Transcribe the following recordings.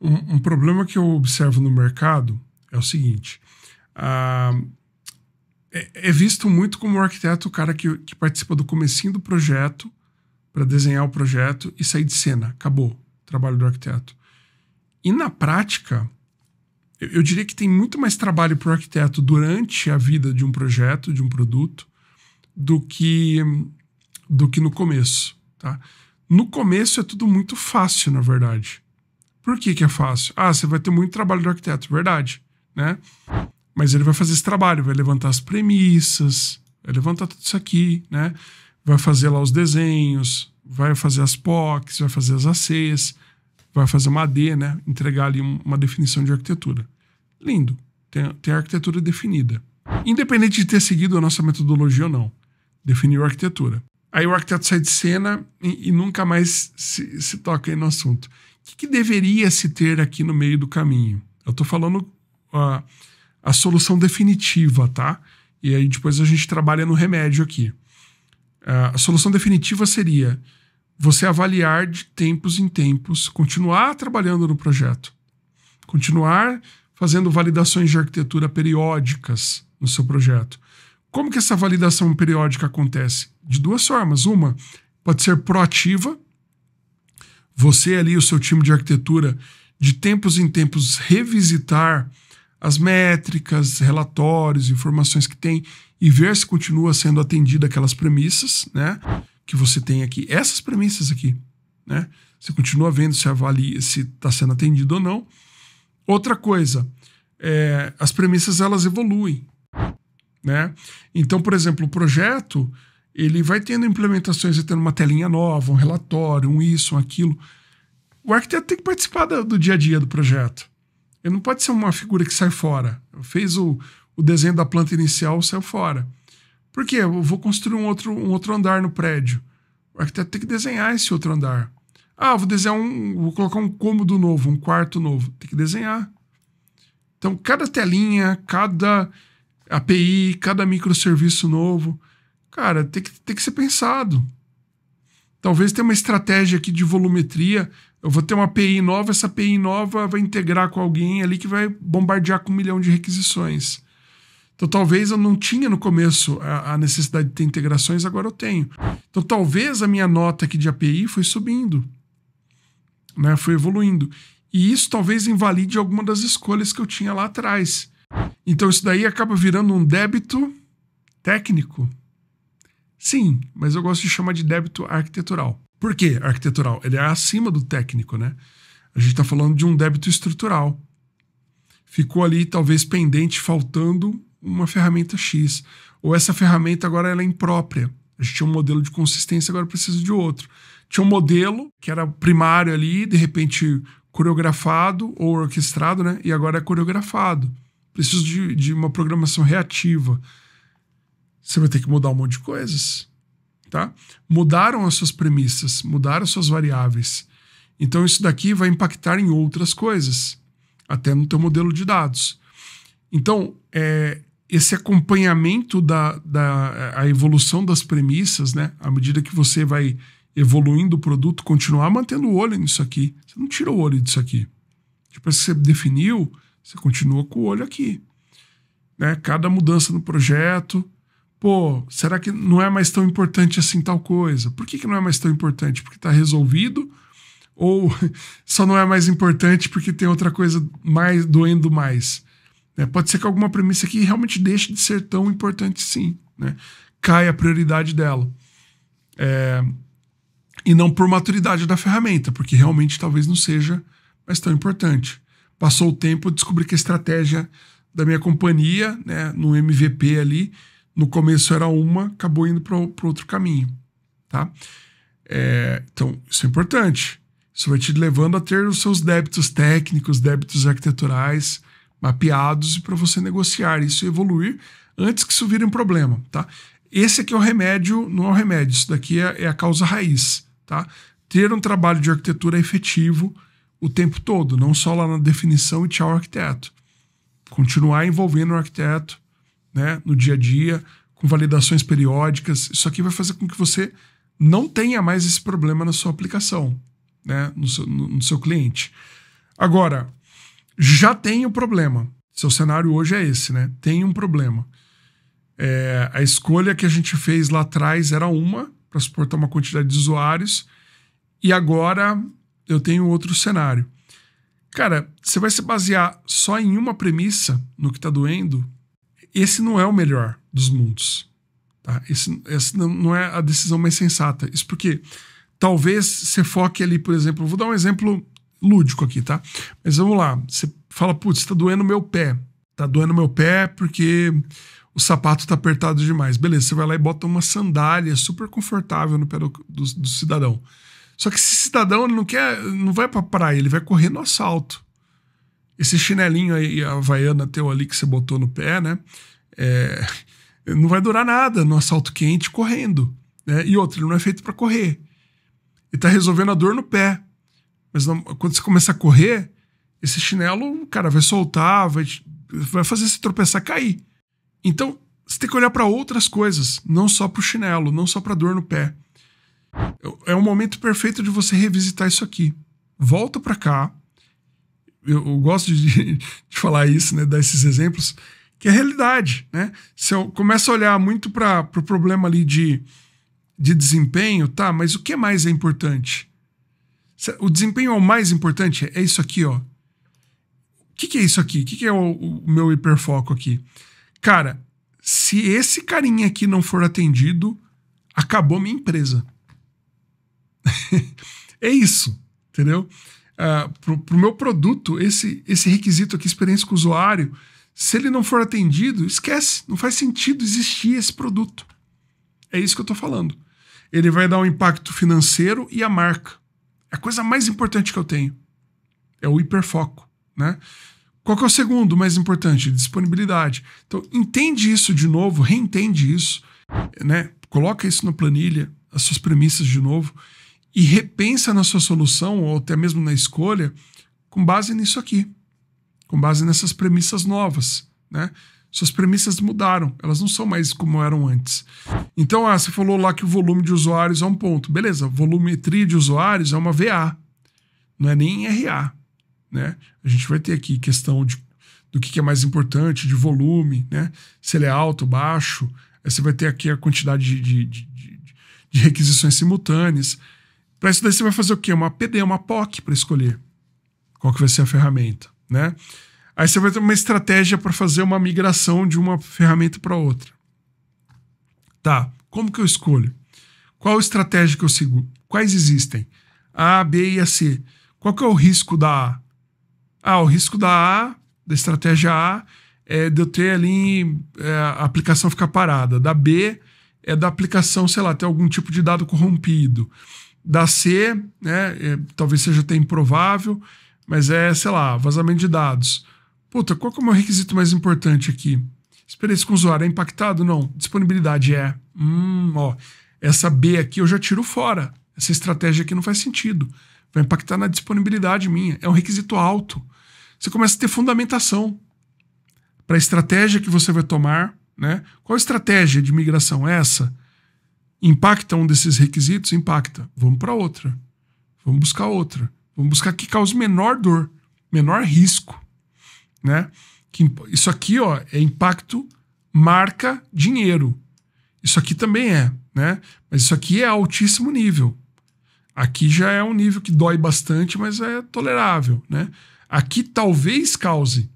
Um, um, problema que eu observo no mercado é o seguinte: uh, é, é, visto muito como o arquiteto o cara que, que participa do comecinho do projeto para desenhar o projeto e sair de cena. Acabou o trabalho do arquiteto. E na prática, eu, eu diria que tem muito mais trabalho para o arquiteto durante a vida de um projeto, de um produto, do que, do que no começo. Tá? No começo é tudo muito fácil, na verdade. Por que, que é fácil? Ah, você vai ter muito trabalho do arquiteto, verdade, né? Mas ele vai fazer esse trabalho, vai levantar as premissas, vai levantar tudo isso aqui, né? Vai fazer lá os desenhos, vai fazer as POCs, vai fazer as ACs, vai fazer uma AD, né? Entregar ali uma definição de arquitetura. Lindo, tem, tem a arquitetura definida. Independente de ter seguido a nossa metodologia ou não, definiu a arquitetura. Aí o arquiteto sai de cena e, e nunca mais se, se toca aí no assunto que, que deveria se ter aqui no meio do caminho? Eu estou falando a, a solução definitiva, tá? E aí depois a gente trabalha no remédio aqui. A solução definitiva seria você avaliar de tempos em tempos, continuar trabalhando no projeto, continuar fazendo validações de arquitetura periódicas no seu projeto. Como que essa validação periódica acontece? De duas formas. Uma pode ser proativa, você ali, o seu time de arquitetura, de tempos em tempos revisitar as métricas, relatórios, informações que tem e ver se continua sendo atendida aquelas premissas, né? Que você tem aqui, essas premissas aqui, né? Você continua vendo se avalia se está sendo atendido ou não. Outra coisa, é, as premissas elas evoluem, né? Então, por exemplo, o projeto ele vai tendo implementações, vai tendo uma telinha nova, um relatório, um isso, um aquilo. O arquiteto tem que participar do, do dia a dia do projeto. Ele não pode ser uma figura que sai fora. Fez o, o desenho da planta inicial, saiu fora. Por quê? Eu vou construir um outro, um outro andar no prédio. O arquiteto tem que desenhar esse outro andar. Ah, vou desenhar um. Vou colocar um cômodo novo, um quarto novo. Tem que desenhar. Então, cada telinha, cada API, cada microserviço novo cara, tem que, tem que ser pensado. Talvez tenha uma estratégia aqui de volumetria. Eu vou ter uma API nova, essa API nova vai integrar com alguém ali que vai bombardear com um milhão de requisições. Então talvez eu não tinha no começo a, a necessidade de ter integrações, agora eu tenho. Então talvez a minha nota aqui de API foi subindo, né? foi evoluindo. E isso talvez invalide alguma das escolhas que eu tinha lá atrás. Então isso daí acaba virando um débito técnico Sim, mas eu gosto de chamar de débito arquitetural. Por quê arquitetural? Ele é acima do técnico, né? A gente está falando de um débito estrutural. Ficou ali, talvez, pendente, faltando uma ferramenta X. Ou essa ferramenta agora ela é imprópria. A gente tinha um modelo de consistência, agora precisa de outro. Tinha um modelo que era primário ali, de repente coreografado ou orquestrado, né? E agora é coreografado. Preciso de, de uma programação reativa você vai ter que mudar um monte de coisas. Tá? Mudaram as suas premissas, mudaram as suas variáveis. Então, isso daqui vai impactar em outras coisas, até no teu modelo de dados. Então, é, esse acompanhamento da, da a evolução das premissas, né? à medida que você vai evoluindo o produto, continuar mantendo o olho nisso aqui. Você não tira o olho disso aqui. Depois que você definiu, você continua com o olho aqui. Né? Cada mudança no projeto, pô, será que não é mais tão importante assim tal coisa? Por que, que não é mais tão importante? Porque está resolvido? Ou só não é mais importante porque tem outra coisa mais doendo mais? É, pode ser que alguma premissa aqui realmente deixe de ser tão importante sim. Né? Cai a prioridade dela. É... E não por maturidade da ferramenta, porque realmente talvez não seja mais tão importante. Passou o tempo, eu descobri que a estratégia da minha companhia, né, no MVP ali, no começo era uma, acabou indo para o outro caminho, tá? É, então, isso é importante. Isso vai te levando a ter os seus débitos técnicos, débitos arquiteturais mapeados e para você negociar isso e evoluir antes que isso vire um problema, tá? Esse aqui é o remédio, não é o remédio, isso daqui é, é a causa raiz, tá? Ter um trabalho de arquitetura efetivo o tempo todo, não só lá na definição e tchau arquiteto. Continuar envolvendo o arquiteto, né, no dia a dia, com validações periódicas. Isso aqui vai fazer com que você não tenha mais esse problema na sua aplicação, né, no, seu, no, no seu cliente. Agora, já tem o um problema. Seu cenário hoje é esse, né? Tem um problema. É, a escolha que a gente fez lá atrás era uma, para suportar uma quantidade de usuários, e agora eu tenho outro cenário. Cara, você vai se basear só em uma premissa no que está doendo, esse não é o melhor dos mundos. Tá? Esse, essa não é a decisão mais sensata. Isso porque talvez você foque ali, por exemplo, vou dar um exemplo lúdico aqui, tá? Mas vamos lá, você fala, putz, tá doendo meu pé. Tá doendo meu pé porque o sapato tá apertado demais. Beleza, você vai lá e bota uma sandália super confortável no pé do, do, do cidadão. Só que esse cidadão ele não quer, não vai pra praia, ele vai correr no assalto esse chinelinho aí, a Havaiana teu ali que você botou no pé, né? É, não vai durar nada no assalto quente correndo. Né? E outro, ele não é feito para correr. Ele tá resolvendo a dor no pé. Mas não, quando você começar a correr, esse chinelo, cara, vai soltar, vai, vai fazer você tropeçar, cair. Então, você tem que olhar para outras coisas, não só para o chinelo, não só para dor no pé. É, é o momento perfeito de você revisitar isso aqui. Volta para cá, eu, gosto de, de, falar isso, né, dar esses exemplos, que é a realidade. Né? Se eu começo a olhar muito para o pro problema ali de, de desempenho, tá, mas o que mais é importante? O desempenho é o mais importante? É isso aqui, ó. O que, que é isso aqui? O que, que é o, o meu hiperfoco aqui? Cara, se esse carinha aqui não for atendido, acabou minha empresa. é isso, entendeu? uh, ah, para o pro meu produto, esse, esse requisito aqui, experiência com o usuário, se ele não for atendido, esquece, não faz sentido existir esse produto. É isso que eu estou falando. Ele vai dar um impacto financeiro e a marca. É a coisa mais importante que eu tenho. É o hiperfoco, né? Qual que é o segundo mais importante? Disponibilidade. Então, entende isso de novo, reentende isso, né? Coloca isso na planilha, as suas premissas de novo e repensa na sua solução, ou até mesmo na escolha, com base nisso aqui, com base nessas premissas novas, né? Suas premissas mudaram, elas não são mais como eram antes. Então, ah, você falou lá que o volume de usuários é um ponto. Beleza, volumetria de usuários é uma VA, não é nem RA, né? A gente vai ter aqui questão de, do que, que é mais importante, de volume, né? Se ele é alto, baixo. Aí você vai ter aqui a quantidade de, de, de, de requisições simultâneas para isso daí você vai fazer o quê? Uma PD, uma POC para escolher qual que vai ser a ferramenta, né? Aí você vai ter uma estratégia para fazer uma migração de uma ferramenta para outra. Tá, como que eu escolho? Qual estratégia que eu sigo? Quais existem? A, B e a C. Qual que é o risco da A? Ah, o risco da A, da estratégia A, é de eu ter ali é, a aplicação ficar parada. Da B é da aplicação, sei lá, ter algum tipo de dado corrompido da C, né? É, talvez seja até improvável, mas é, sei lá, vazamento de dados. Puta, qual que é o meu requisito mais importante aqui? Experiência com o usuário é impactado? Não. Disponibilidade é. Hum, ó, essa B aqui eu já tiro fora. Essa estratégia aqui não faz sentido. Vai impactar na disponibilidade minha. É um requisito alto. Você começa a ter fundamentação para a estratégia que você vai tomar, né? Qual estratégia de migração é essa? impacta um desses requisitos? Impacta. Vamos para outra. Vamos buscar outra. Vamos buscar que cause menor dor, menor risco. Né? Que, isso aqui ó, é impacto, marca, dinheiro. Isso aqui também é, né? Mas isso aqui é altíssimo nível. Aqui já é um nível que dói bastante, mas é tolerável, né? Aqui talvez cause.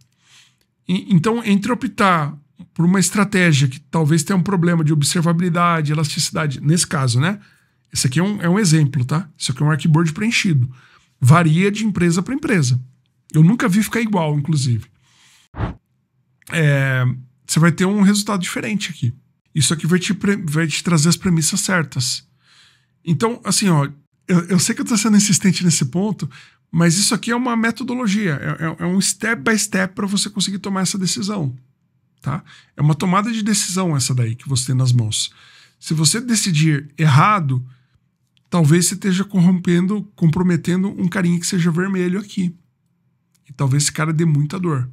E, então, entre optar por uma estratégia que talvez tenha um problema de observabilidade, elasticidade. Nesse caso, né? Esse aqui é um, é um exemplo, tá? Isso aqui é um arquiboard preenchido. Varia de empresa para empresa. Eu nunca vi ficar igual, inclusive. É, você vai ter um resultado diferente aqui. Isso aqui vai te, vai te trazer as premissas certas. Então, assim, ó, eu, eu sei que eu estou sendo insistente nesse ponto, mas isso aqui é uma metodologia, é, é, é um step by step para você conseguir tomar essa decisão. Tá? É uma tomada de decisão essa daí que você tem nas mãos. Se você decidir errado, talvez você esteja corrompendo, comprometendo um carinha que seja vermelho aqui. E talvez esse cara dê muita dor.